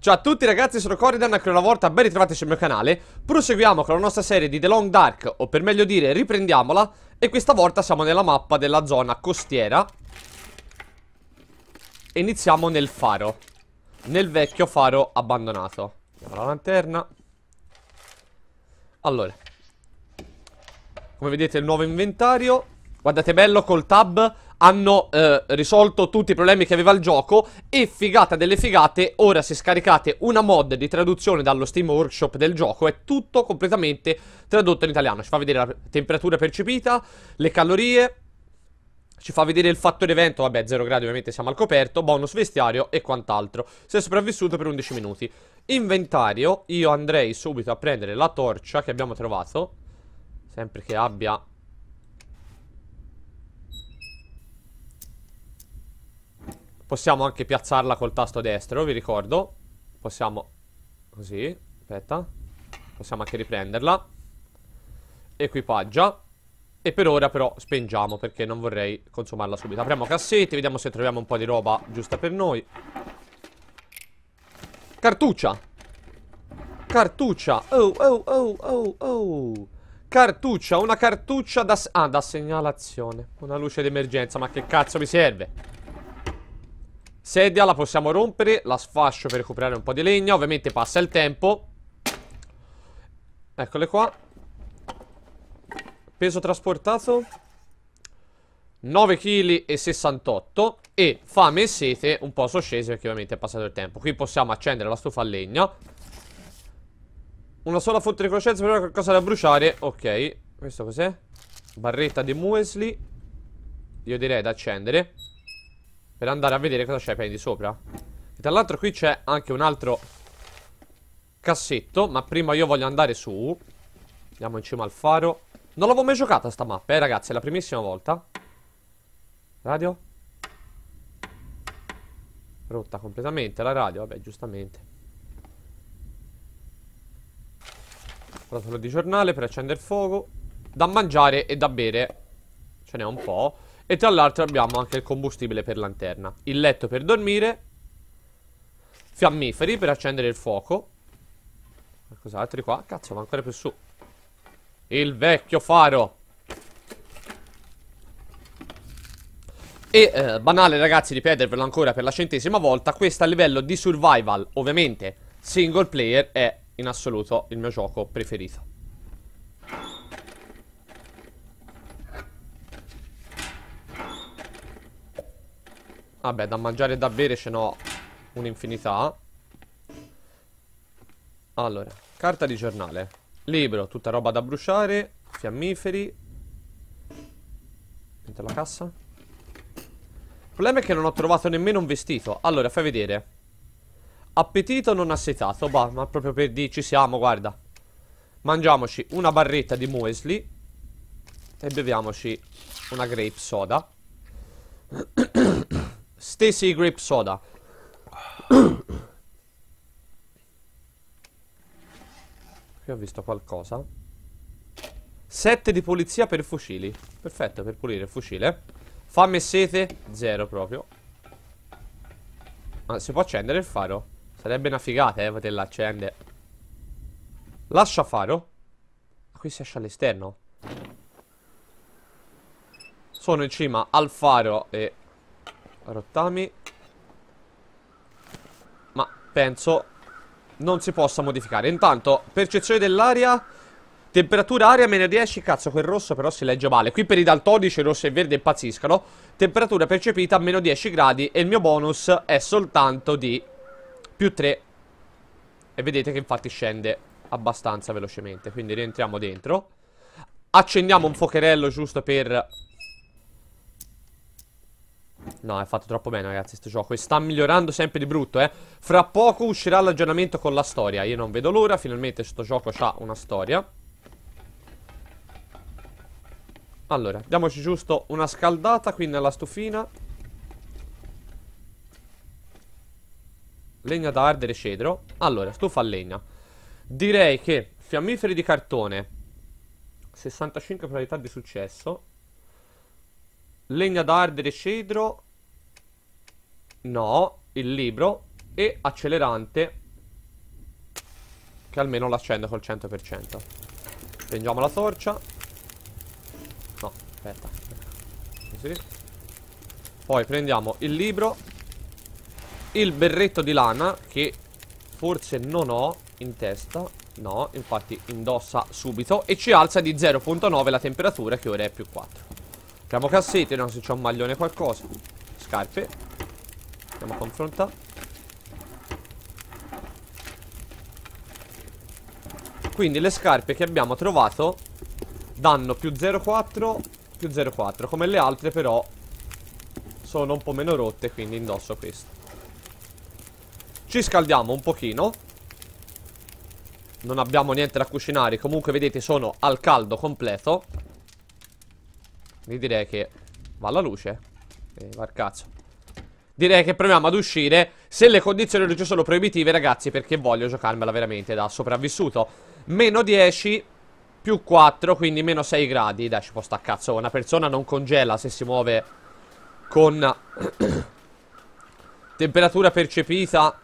Ciao a tutti ragazzi, sono Corridan, ancora una volta ben ritrovati sul mio canale Proseguiamo con la nostra serie di The Long Dark, o per meglio dire riprendiamola E questa volta siamo nella mappa della zona costiera E iniziamo nel faro Nel vecchio faro abbandonato Andiamo alla lanterna Allora Come vedete il nuovo inventario Guardate bello col tab hanno eh, risolto tutti i problemi che aveva il gioco e figata delle figate, ora se scaricate una mod di traduzione dallo Steam Workshop del gioco è tutto completamente tradotto in italiano. Ci fa vedere la temperatura percepita, le calorie, ci fa vedere il fattore vento, vabbè 0 gradi ovviamente siamo al coperto, bonus vestiario e quant'altro. Sei sopravvissuto per 11 minuti. Inventario, io andrei subito a prendere la torcia che abbiamo trovato, sempre che abbia Possiamo anche piazzarla col tasto destro, vi ricordo. Possiamo... Così, aspetta. Possiamo anche riprenderla. Equipaggia. E per ora però spengiamo perché non vorrei consumarla subito. Apriamo cassetti, vediamo se troviamo un po' di roba giusta per noi. Cartuccia. Cartuccia. Oh, oh, oh, oh, oh. Cartuccia, una cartuccia da... Ah, da segnalazione. Una luce d'emergenza, ma che cazzo mi serve? Sedia la possiamo rompere La sfascio per recuperare un po' di legna Ovviamente passa il tempo Eccole qua Peso trasportato 9 kg e 68 E fame e sete un po' sono scesi perché ovviamente è passato il tempo Qui possiamo accendere la stufa a legna Una sola fonte di conoscenza per qualcosa da bruciare Ok Questo cos'è? Barretta di muesli Io direi da accendere per andare a vedere cosa c'è per di sopra e Tra l'altro qui c'è anche un altro Cassetto Ma prima io voglio andare su Andiamo in cima al faro Non l'avevo mai giocata sta mappa eh ragazzi È la primissima volta Radio Rotta completamente la radio Vabbè giustamente Rotolo di giornale per accendere il fuoco Da mangiare e da bere Ce n'è un po' E tra l'altro abbiamo anche il combustibile per lanterna Il letto per dormire Fiammiferi per accendere il fuoco Qualcos'altro qua? Cazzo, va ancora più su Il vecchio faro E eh, banale ragazzi ripetervelo ancora per la centesima volta Questo a livello di survival Ovviamente single player è in assoluto il mio gioco preferito Vabbè, da mangiare e da bere ce n'ho un'infinità. Allora, carta di giornale. Libro, tutta roba da bruciare, fiammiferi. Dentro la cassa. Il problema è che non ho trovato nemmeno un vestito. Allora, fai vedere. Appetito non assetato. Bah, ma proprio per di... ci siamo, guarda. Mangiamoci una barretta di muesli. E beviamoci una grape soda. Stacy Grape Soda. Qui ho visto qualcosa. 7 di pulizia per fucili. Perfetto, per pulire il fucile. Fame e sete, zero proprio. Ma ah, si può accendere il faro? Sarebbe una figata, eh, poterla accendere. Lascia faro. Ah, qui si esce all'esterno. Sono in cima al faro e Rottami. Ma penso non si possa modificare. Intanto, percezione dell'aria. Temperatura aria meno 10. Cazzo, quel rosso però si legge male. Qui per i daltonici rosso e verde impazziscono. Temperatura percepita meno 10 gradi. E il mio bonus è soltanto di più 3. E vedete che infatti scende abbastanza velocemente. Quindi rientriamo dentro. Accendiamo un focherello giusto per No, è fatto troppo bene, ragazzi, questo gioco. E sta migliorando sempre di brutto, eh. Fra poco uscirà l'aggiornamento con la storia. Io non vedo l'ora, finalmente questo gioco ha una storia. Allora, diamoci giusto una scaldata qui nella stufina. Legna da ardere, cedro. Allora, stufa a legna. Direi che fiammiferi di cartone. 65 probabilità di successo. Legna da ardere, cedro No, il libro E accelerante Che almeno l'accendo col 100% Spengiamo la torcia No, aspetta Così Poi prendiamo il libro Il berretto di lana Che forse non ho in testa No, infatti indossa subito E ci alza di 0.9 la temperatura che ora è più 4 Chiamo cassetti, vediamo se c'è un maglione qualcosa. Scarpe. Andiamo a confrontare. Quindi le scarpe che abbiamo trovato danno più 0,4 più 0,4. Come le altre però sono un po' meno rotte, quindi indosso queste. Ci scaldiamo un pochino. Non abbiamo niente da cucinare, comunque vedete sono al caldo completo. Quindi direi che va alla luce. E va al cazzo. Direi che proviamo ad uscire. Se le condizioni luce sono proibitive, ragazzi, perché voglio giocarmela veramente da sopravvissuto. Meno 10 più 4, quindi meno 6 gradi. Dai, ci può sta cazzo. Una persona non congela se si muove con temperatura percepita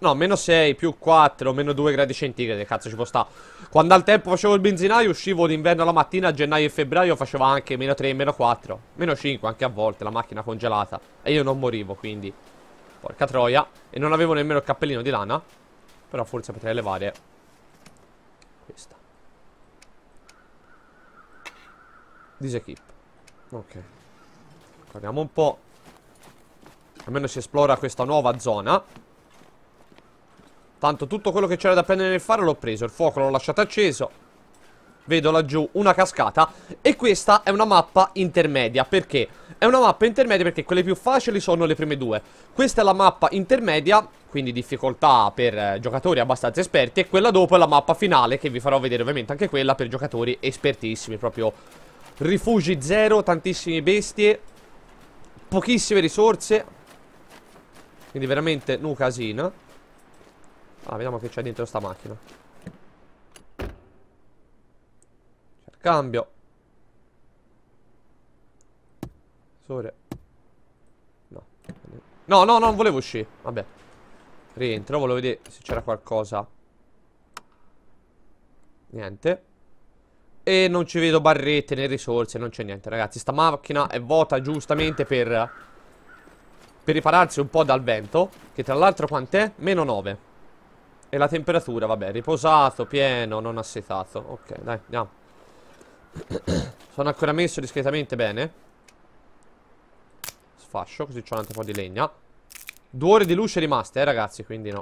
No, meno 6, più 4, meno 2 gradi centigradi, cazzo ci può sta. Quando al tempo facevo il benzinaio uscivo d'inverno la mattina, a gennaio e febbraio faceva anche meno 3, meno 4, meno 5 anche a volte, la macchina congelata. E io non morivo, quindi. Porca troia. E non avevo nemmeno il cappellino di lana. Però forse potrei levare questa. Disequip. Ok. Guardiamo un po'. Almeno si esplora questa nuova zona. Tanto tutto quello che c'era da prendere nel faro l'ho preso. Il fuoco l'ho lasciato acceso. Vedo laggiù una cascata. E questa è una mappa intermedia. Perché? È una mappa intermedia perché quelle più facili sono le prime due. Questa è la mappa intermedia, quindi difficoltà per eh, giocatori abbastanza esperti. E quella dopo è la mappa finale, che vi farò vedere ovviamente anche quella per giocatori espertissimi. Proprio rifugi zero, tantissime bestie, pochissime risorse. Quindi veramente un casino. Ah, vediamo che c'è dentro sta macchina. C'è il cambio. Sore. No. No, no, non volevo uscire. Vabbè. Rientro, volevo vedere se c'era qualcosa. Niente. E non ci vedo barrette né risorse, non c'è niente, ragazzi. Sta macchina è vuota giustamente per... Per ripararsi un po' dal vento Che tra l'altro quant'è? Meno 9 e la temperatura, vabbè, riposato, pieno, non assetato Ok, dai, andiamo Sono ancora messo discretamente bene Sfascio, così c'ho un altro po' di legna Due ore di luce rimaste, eh, ragazzi, quindi no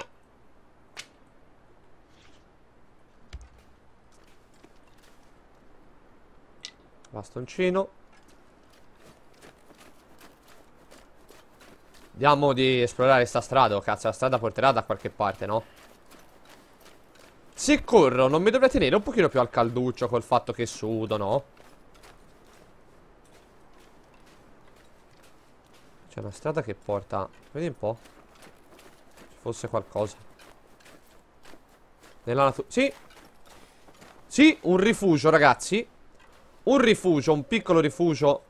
Bastoncino Andiamo di esplorare questa strada, oh, cazzo, la strada porterà da qualche parte, no? Se corro, non mi dovrei tenere un pochino più al calduccio col fatto che sudo, no? C'è una strada che porta... Vedi un po'. Ci fosse qualcosa. Nella natura... Sì! Sì, un rifugio, ragazzi. Un rifugio, un piccolo rifugio.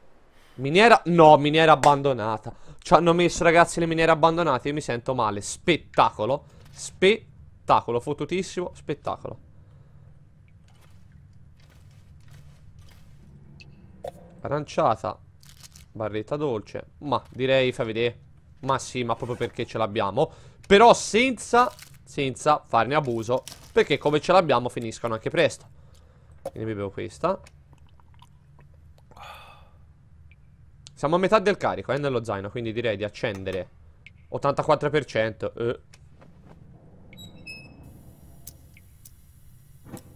Miniera... No, miniera abbandonata. Ci hanno messo, ragazzi, le miniere abbandonate. Io mi sento male. Spettacolo. Spettacolo. Spettacolo, fottutissimo, spettacolo. Aranciata, barretta dolce. Ma direi, fa vedere. Ma sì, ma proprio perché ce l'abbiamo. Però senza, senza farne abuso. Perché come ce l'abbiamo finiscono anche presto. Quindi bevo questa. Siamo a metà del carico, eh, nello zaino. Quindi direi di accendere 84%. Eh.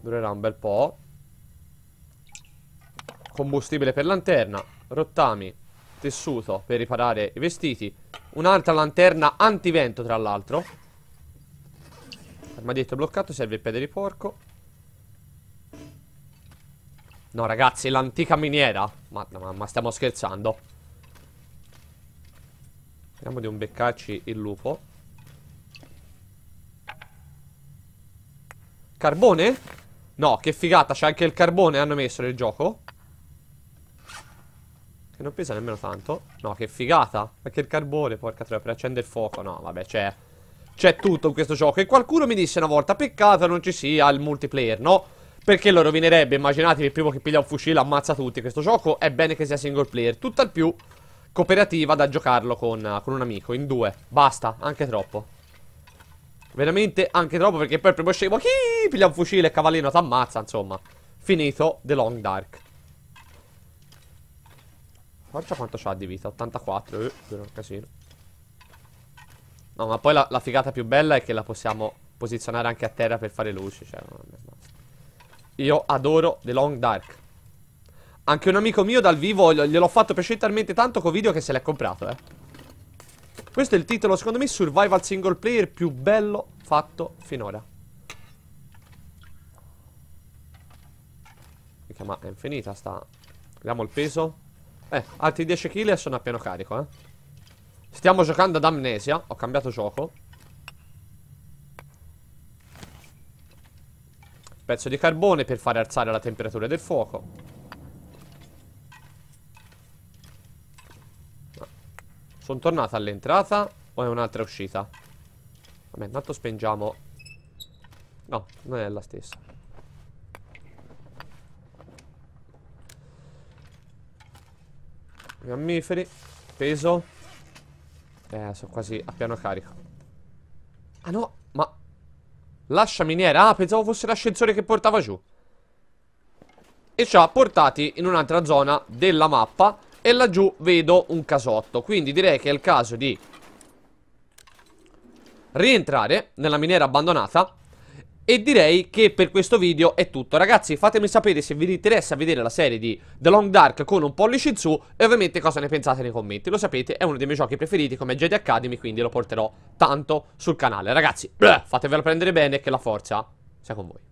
Durerà un bel po' Combustibile per lanterna Rottami Tessuto per riparare i vestiti Un'altra lanterna antivento tra l'altro Armadietto bloccato Serve il piede di porco No ragazzi l'antica miniera ma, ma, ma stiamo scherzando Speriamo di un beccarci il lupo Carbone? No, che figata, c'è anche il carbone hanno messo nel gioco. Che non pesa nemmeno tanto. No, che figata. Anche il carbone, porca troia, per accendere il fuoco. No, vabbè, c'è... C'è tutto in questo gioco. E qualcuno mi disse una volta, peccato non ci sia il multiplayer, no? Perché lo rovinerebbe, immaginatevi, il primo che piglia un fucile ammazza tutti. Questo gioco è bene che sia single player. Tutt'al più cooperativa da giocarlo con, con un amico, in due. Basta, anche troppo. Veramente anche troppo perché poi il primo scemo chi, Piglia un fucile e cavallino t'ammazza insomma Finito The Long Dark Guarda quanto c'ha di vita 84 eh, un casino No ma poi la, la, figata più bella è che la possiamo posizionare anche a terra per fare luci cioè, Io adoro The Long Dark Anche un amico mio dal vivo gliel'ho fatto precedentemente tanto con video che se l'è comprato eh questo è il titolo, secondo me, survival single player più bello fatto finora. Mica ma è infinita sta... Vediamo il peso. Eh, altri 10 kg e sono a pieno carico, eh. Stiamo giocando ad amnesia. Ho cambiato gioco. Pezzo di carbone per fare alzare la temperatura del fuoco. Sono tornata all'entrata o è un'altra uscita? Vabbè, intanto spengiamo... No, non è la stessa. Mammiferi. Peso. Eh, sono quasi a piano carico. Ah no, ma... Lascia miniera. Ah, pensavo fosse l'ascensore che portava giù. E ci ha portati in un'altra zona della mappa e laggiù vedo un casotto Quindi direi che è il caso di Rientrare nella miniera abbandonata e direi che per questo video è tutto Ragazzi fatemi sapere se vi interessa vedere la serie di The Long Dark con un pollice in su E ovviamente cosa ne pensate nei commenti Lo sapete è uno dei miei giochi preferiti come Jedi Academy Quindi lo porterò tanto sul canale Ragazzi fatevelo prendere bene che la forza sia con voi